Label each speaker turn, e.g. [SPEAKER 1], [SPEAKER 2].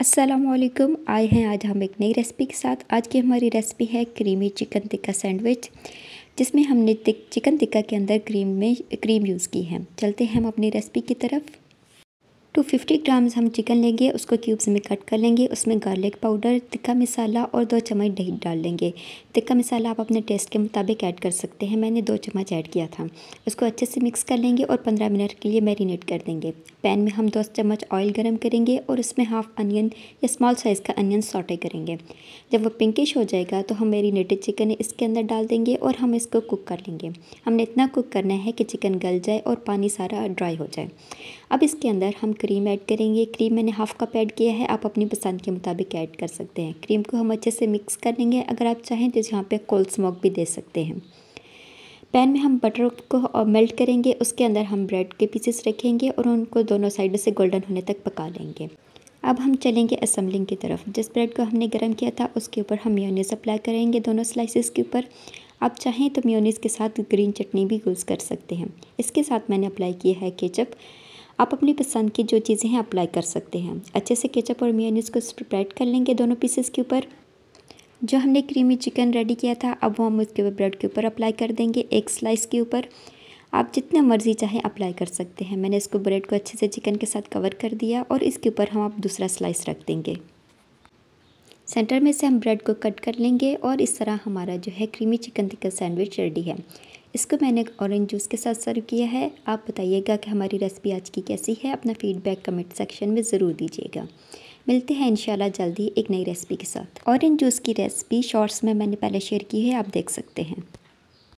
[SPEAKER 1] असलम आए हैं आज हम एक नई रेसिपी के साथ आज की हमारी रेसिपी है क्रीमी चिकन टिक्का सैंडविच जिसमें हमने चिकन टिक्का के अंदर क्रीम में क्रीम यूज़ की है चलते हैं हम अपनी रेसिपी की तरफ टू फिफ्टी ग्राम्स हम चिकन लेंगे उसको क्यूब्स में कट कर लेंगे उसमें गार्लिक पाउडर तिक्का मसाला और दो चम्मच दही डाल लेंगे तिक्का मसाला आप अपने टेस्ट के मुताबिक ऐड कर सकते हैं मैंने दो चम्मच ऐड किया था उसको अच्छे से मिक्स कर लेंगे और पंद्रह मिनट के लिए मैरिनेट कर देंगे पैन में हम दो चम्मच ऑयल गर्म करेंगे और उसमें हाफ अनियन या स्मॉल साइज़ का अनियन सॉटे करेंगे जब वो पिंकिश हो जाएगा तो हम मेरीनेटेड चिकन इसके अंदर डाल देंगे और हम इसको कुक कर लेंगे हमने इतना कुक करना है कि चिकन गल जाए और पानी सारा ड्राई हो जाए अब इसके अंदर हम क्रीम ऐड करेंगे क्रीम मैंने हाफ़ कप ऐड किया है आप अपनी पसंद के मुताबिक ऐड कर सकते हैं क्रीम को हम अच्छे से मिक्स कर लेंगे अगर आप चाहें तो यहाँ पे कोल्ड स्मोक भी दे सकते हैं पैन में हम बटर को मेल्ट करेंगे उसके अंदर हम ब्रेड के पीसेस रखेंगे और उनको दोनों साइडों से गोल्डन होने तक पका लेंगे अब हम चलेंगे असम्बलिंग की तरफ जिस ब्रेड को हमने गर्म किया था उसके ऊपर हम म्योनीस अप्लाई करेंगे दोनों स्लाइसिस के ऊपर आप चाहें तो म्योनीस के साथ ग्रीन चटनी भी यूज़ कर सकते हैं इसके साथ मैंने अप्लाई किया है केचप आप अपनी पसंद की जो चीज़ें हैं अप्लाई कर सकते हैं अच्छे से केचप और मेयोनीज को स्प्रेड कर लेंगे दोनों पीसेस के ऊपर जो हमने क्रीमी चिकन रेडी किया था अब वो हम उसके ब्रेड के ऊपर अप्लाई कर देंगे एक स्लाइस के ऊपर आप जितना मर्ज़ी चाहे अप्लाई कर सकते हैं मैंने इसको ब्रेड को अच्छे से चिकन के साथ कवर कर दिया और इसके ऊपर हम आप दूसरा स्लाइस रख देंगे सेंटर में से हम ब्रेड को कट कर लेंगे और इस तरह हमारा जो है creamy chicken tikka sandwich ready है इसको मैंने ऑरेंज जूस के साथ सर्व किया है आप बताइएगा कि हमारी रेसिपी आज की कैसी है अपना फीडबैक कमेंट सेक्शन में ज़रूर दीजिएगा मिलते हैं इंशाल्लाह जल्दी एक नई रेसिपी के साथ ऑरेंज जूस की रेसिपी शॉर्ट्स में मैंने पहले शेयर की है आप देख सकते हैं